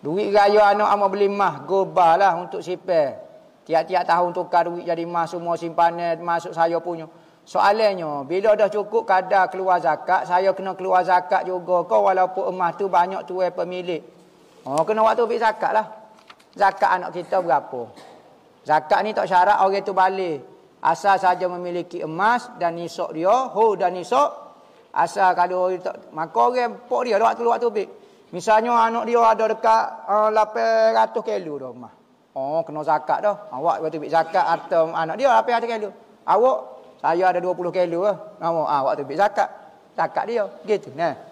Duit raya anak ama beli mah gobal lah untuk sipir. Tiap-tiap tahun tukar duit jadi mah semua simpanan masuk saya punya. Soalannya, bila dah cukup kadar keluar zakat, saya kena keluar zakat juga. Kau walaupun emas tu banyak tuai pemilik. Oh, kena waktu pergi zakat lah. Zakat anak kita berapa? Zakat ni tak syarat orang tu balik. Asal saja memiliki emas dan nisok dia, ho dan nisok. Asal kalau orang tak, maka orang pok dia waktu-waktu pergi. Misalnya anak dia ada dekat uh, eh, 800 kilo dah rumah. Oh, kena zakat dah. Awak waktu bagi zakat atau anak dia ada kilo. Awak, saya ada 20 kilo lah. Awak, ah, awak tu bagi zakat. Zakat dia. Gitu. Nah.